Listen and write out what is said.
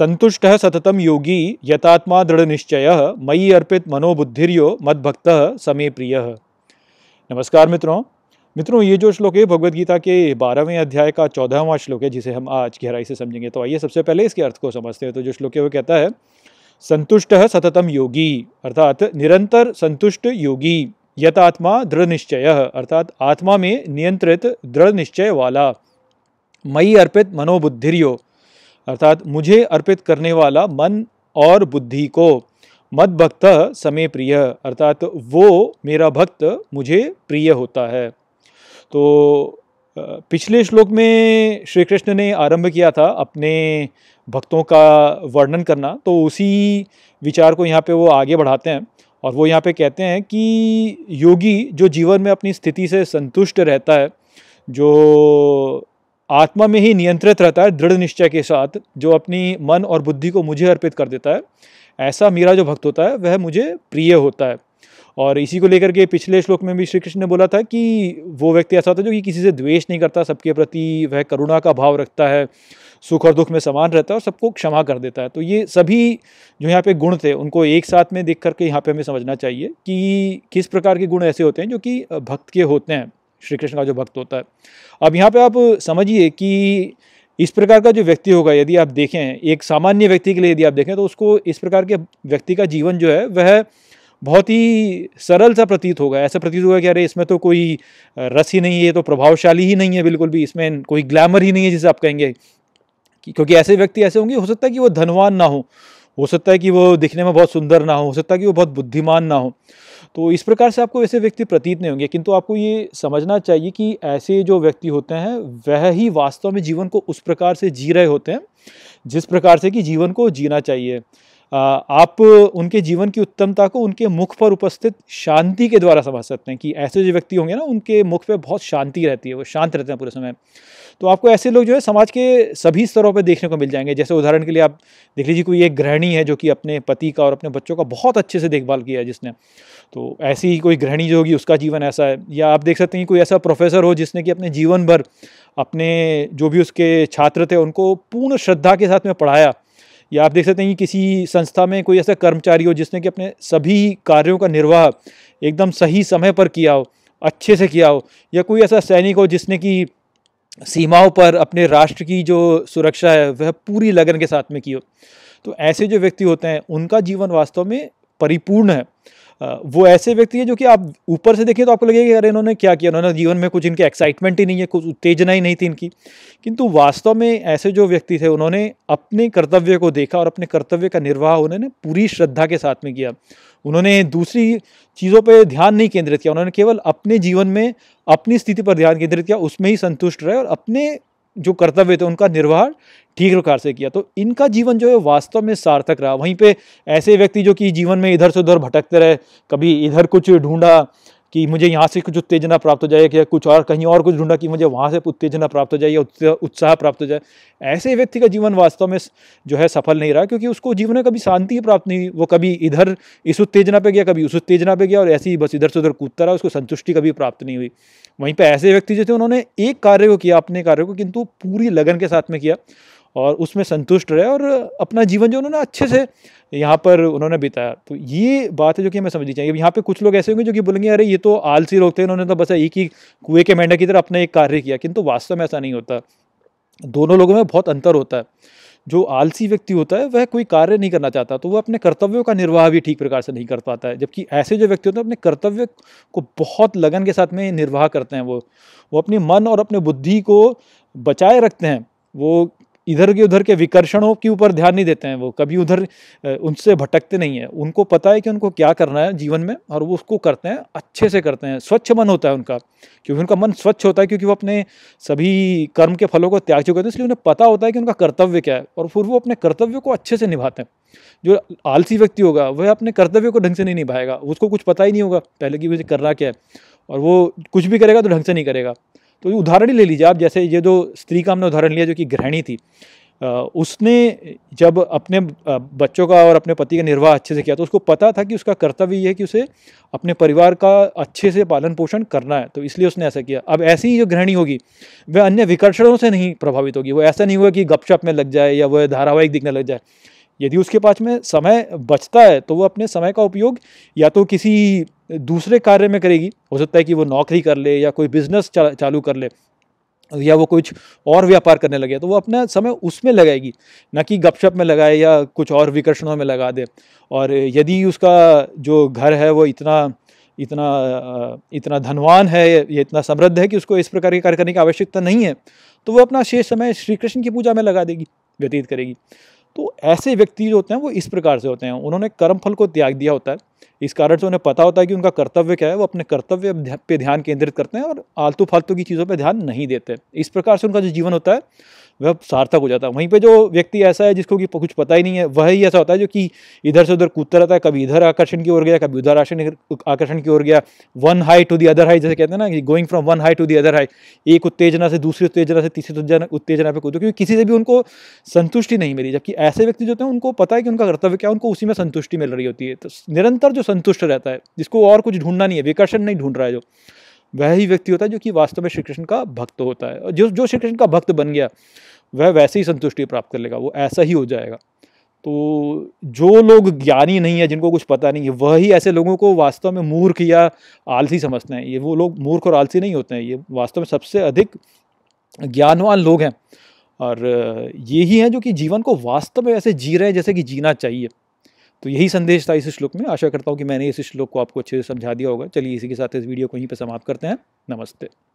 संतुष्ट सततम योगी यतात्मा दृढ़ निश्चय मई अर्पित मनोबुद्धिर्यो मद्भक्त समय प्रिय नमस्कार मित्रों मित्रों ये जो श्लोक है भगवत गीता के बारहवें अध्याय का चौदहवां श्लोक है जिसे हम आज गहराई से समझेंगे तो आइए सबसे पहले इसके अर्थ को समझते हैं तो जो श्लोक है वो कहता है संतुष्ट सततम योगी अर्थात निरंतर संतुष्ट योगी यतात्मा दृढ़ निश्चय अर्थात आत्मा में नियंत्रित दृढ़ निश्चय वाला मई अर्पित मनोबुद्धिर्यो अर्थात मुझे अर्पित करने वाला मन और बुद्धि को मद भक्त समय प्रिय अर्थात वो मेरा भक्त मुझे प्रिय होता है तो पिछले श्लोक में श्री कृष्ण ने आरंभ किया था अपने भक्तों का वर्णन करना तो उसी विचार को यहाँ पे वो आगे बढ़ाते हैं और वो यहाँ पे कहते हैं कि योगी जो जीवन में अपनी स्थिति से संतुष्ट रहता है जो आत्मा में ही नियंत्रित रहता है दृढ़ निश्चय के साथ जो अपनी मन और बुद्धि को मुझे अर्पित कर देता है ऐसा मेरा जो भक्त होता है वह मुझे प्रिय होता है और इसी को लेकर के पिछले श्लोक में भी श्री कृष्ण ने बोला था कि वो व्यक्ति ऐसा होता है जो कि किसी से द्वेष नहीं करता सबके प्रति वह करुणा का भाव रखता है सुख और दुख में समान रहता है और सबको क्षमा कर देता है तो ये सभी जो यहाँ पे गुण थे उनको एक साथ में देख करके यहाँ पे हमें समझना चाहिए कि किस प्रकार के गुण ऐसे होते हैं जो कि भक्त के होते हैं श्री कृष्ण का जो भक्त होता है अब यहाँ पे आप समझिए कि इस प्रकार का जो व्यक्ति होगा यदि आप देखें एक सामान्य व्यक्ति के लिए यदि आप देखें तो उसको इस प्रकार के व्यक्ति का जीवन जो है वह बहुत ही सरल सा प्रतीत होगा ऐसा प्रतीत होगा कि अरे इसमें तो कोई रस ही नहीं है तो प्रभावशाली ही नहीं है बिल्कुल भी इसमें कोई ग्लैमर ही नहीं है जिसे आप कहेंगे क्योंकि ऐसे व्यक्ति ऐसे होंगे हो सकता है कि वो धनवान ना हो हो सकता है कि वो दिखने में बहुत सुंदर ना हो हो सकता है कि वो बहुत बुद्धिमान ना हो तो इस प्रकार से आपको ऐसे व्यक्ति प्रतीत नहीं होंगे किंतु आपको ये समझना चाहिए कि ऐसे जो व्यक्ति होते हैं वह ही वास्तव में जीवन को उस प्रकार से जी रहे होते हैं जिस प्रकार से कि जीवन को जीना चाहिए आप उनके जीवन की उत्तमता को उनके मुख पर उपस्थित शांति के द्वारा समझ सकते हैं कि ऐसे जो व्यक्ति होंगे ना उनके मुख पे बहुत शांति रहती है वो शांत रहते हैं पूरे समय तो आपको ऐसे लोग जो है समाज के सभी स्तरों पर देखने को मिल जाएंगे जैसे उदाहरण के लिए आप देख लीजिए कोई एक गृहिणी है जो कि अपने पति का और अपने बच्चों का बहुत अच्छे से देखभाल किया है जिसने तो ऐसी ही कोई गृहिणी जो होगी उसका जीवन ऐसा है या आप देख सकते हैं कि कोई ऐसा प्रोफेसर हो जिसने कि अपने जीवन भर अपने जो भी उसके छात्र थे उनको पूर्ण श्रद्धा के साथ में पढ़ाया या आप देख सकते हैं कि किसी संस्था में कोई ऐसा कर्मचारी हो जिसने कि अपने सभी कार्यों का निर्वाह एकदम सही समय पर किया हो अच्छे से किया हो या कोई ऐसा सैनिक हो जिसने कि सीमाओं पर अपने राष्ट्र की जो सुरक्षा है वह पूरी लगन के साथ में की हो तो ऐसे जो व्यक्ति होते हैं उनका जीवन वास्तव में परिपूर्ण है वो ऐसे व्यक्ति है जो कि आप ऊपर से देखें तो आपको लगेगा कि अरे इन्होंने क्या किया उन्होंने जीवन में कुछ इनके एक्साइटमेंट ही नहीं है कुछ उत्तेजना ही नहीं थी इनकी किंतु वास्तव में ऐसे जो व्यक्ति थे उन्होंने अपने कर्तव्य को देखा और अपने कर्तव्य का निर्वाह उन्होंने पूरी श्रद्धा के साथ में किया उन्होंने दूसरी चीज़ों पर ध्यान नहीं केंद्रित किया उन्होंने केवल अपने जीवन में अपनी स्थिति पर ध्यान केंद्रित किया उसमें ही संतुष्ट रहे और अपने जो कर्तव्य थे उनका निर्वाह ठीक प्रकार से किया तो इनका जीवन जो है वास्तव में सार्थक रहा वहीं पे ऐसे व्यक्ति जो कि जीवन में इधर से उधर भटकते रहे कभी इधर कुछ ढूंढा कि मुझे यहाँ से कुछ उत्तेजना प्राप्त हो जाए या कुछ और कहीं और कुछ ढूंढा कि मुझे वहाँ से उत्तेजना प्राप्त हो जाए या उत्साह प्राप्त हो जाए ऐसे व्यक्ति का जीवन वास्तव में जो है सफल नहीं रहा क्योंकि उसको जीवन में कभी शांति प्राप्त नहीं वो कभी इधर इस उत्तेजना पे गया कभी उस उत्तेजना पे गया और ऐसे ही बस इधर से उधर कूदता रहा उसको संतुष्टि कभी प्राप्त नहीं हुई वहीं पर ऐसे व्यक्ति जो थे उन्होंने एक कार्य को किया अपने कार्य को किंतु पूरी लगन के साथ में किया और उसमें संतुष्ट रहे और अपना जीवन जो उन्होंने अच्छे से यहाँ पर उन्होंने बिताया तो ये बात है जो कि हमें समझनी चाहिए यहाँ पे कुछ लोग ऐसे होंगे जो कि बोलेंगे अरे ये तो आलसी लोग थे उन्होंने तो बस एक ही कुएं के मेंढक की तरह अपना एक कार्य किया किंतु वास्तव में ऐसा नहीं होता दोनों लोगों में बहुत अंतर होता है जो आलसी व्यक्ति होता है वह कोई कार्य नहीं करना चाहता तो वह अपने कर्तव्यों का निर्वाह भी ठीक प्रकार से नहीं कर पाता है जबकि ऐसे जो व्यक्ति होते हैं अपने कर्तव्य को बहुत लगन के साथ में निर्वाह करते हैं वो वो अपने मन और अपने बुद्धि को बचाए रखते हैं वो इधर के उधर के विकर्षणों के ऊपर ध्यान नहीं देते हैं वो कभी उधर उनसे भटकते नहीं हैं उनको पता है कि उनको क्या करना है जीवन में और वो उसको करते हैं अच्छे से करते हैं स्वच्छ मन होता है उनका क्योंकि उनका मन स्वच्छ होता है क्योंकि वो अपने सभी कर्म के फलों को त्याग चुके हैं इसलिए उन्हें पता होता है कि उनका कर्तव्य क्या है और फिर वो अपने कर्तव्य को अच्छे से निभाते हैं जो आलसी व्यक्ति होगा वह अपने कर्तव्य को ढंग से नहीं निभाएगा उसको कुछ पता ही नहीं होगा पहले कि मुझे करना क्या है और वो कुछ भी करेगा तो ढंग से नहीं करेगा तो उदाहरण ही ले लीजिए आप जैसे ये जो स्त्री का हमने उदाहरण लिया जो कि गृहिणी थी उसने जब अपने बच्चों का और अपने पति का निर्वाह अच्छे से किया तो उसको पता था कि उसका कर्तव्य ये है कि उसे अपने परिवार का अच्छे से पालन पोषण करना है तो इसलिए उसने ऐसा किया अब ऐसी ही जो गृहिणी होगी वह अन्य विकर्षणों से नहीं प्रभावित होगी वो ऐसा नहीं हुआ कि गपशप में लग जाए या वह धारावाहिक दिखने लग जाए यदि उसके पास में समय बचता है तो वो अपने समय का उपयोग या तो किसी दूसरे कार्य में करेगी हो सकता है कि वो नौकरी कर ले या कोई बिजनेस चा, चालू कर ले या वो कुछ और व्यापार करने लगे तो वो अपना समय उसमें लगाएगी ना कि गपशप में लगाए या कुछ और विकर्षणों में लगा दे और यदि उसका जो घर है वो इतना इतना इतना धनवान है ये इतना समृद्ध है कि उसको इस प्रकार के कार्य करने की आवश्यकता नहीं है तो वो अपना शेष समय श्री कृष्ण की पूजा में लगा देगी व्यतीत करेगी तो ऐसे व्यक्ति जो होते हैं वो इस प्रकार से होते हैं उन्होंने कर्म फल को त्याग दिया होता है इस कारण से उन्हें पता होता है कि उनका कर्तव्य क्या है वो अपने कर्तव्य पे ध्यान केंद्रित करते हैं और आलतू फालतू की चीज़ों पर ध्यान नहीं देते इस प्रकार से उनका जो जीवन होता है वह सार्थक हो जाता है वहीं पे जो व्यक्ति ऐसा है जिसको कि कुछ पता ही नहीं है वह ही ऐसा होता है जो कि इधर से उधर कूदता रहता है कभी इधर आकर्षण की ओर गया कभी उधर आकर्षण की ओर गया one high to the other high जैसे कहते हैं ना कि going from one high to the other high एक उत्तेजना से दूसरी उत्तेजना से तीसरी उत्तेजना पे कूदो क्योंकि किसी से भी उनको संतुष्टि नहीं मिली जबकि ऐसे व्यक्ति जो होते हैं उनको पता है कि उनका कर्तव्य क्या है उनको उसी में संतुष्टि मिल रही होती है तो निरंतर जो संतुष्ट रहता है जिसको और कुछ ढूंढना नहीं है विकर्षण नहीं ढूंढ रहा है जो वह ही व्यक्ति होता है जो कि वास्तव में श्री कृष्ण का भक्त होता है जो जो श्री कृष्ण का भक्त बन गया वह वैसे ही संतुष्टि प्राप्त कर लेगा वो ऐसा ही हो जाएगा तो जो लोग ज्ञानी नहीं है जिनको कुछ पता नहीं है वही ऐसे लोगों को वास्तव में मूर्ख या आलसी समझते हैं ये वो लोग मूर्ख और आलसी नहीं होते हैं ये वास्तव में सबसे अधिक ज्ञानवान लोग हैं और ये ही हैं जो कि जीवन को वास्तव में ऐसे जी रहे हैं जैसे कि जीना चाहिए तो यही संदेश था इस श्लोक में आशा करता हूँ कि मैंने इस श्लोक को आपको अच्छे से समझा दिया होगा चलिए इसी के साथ इस वीडियो को यहीं पर समाप्त करते हैं नमस्ते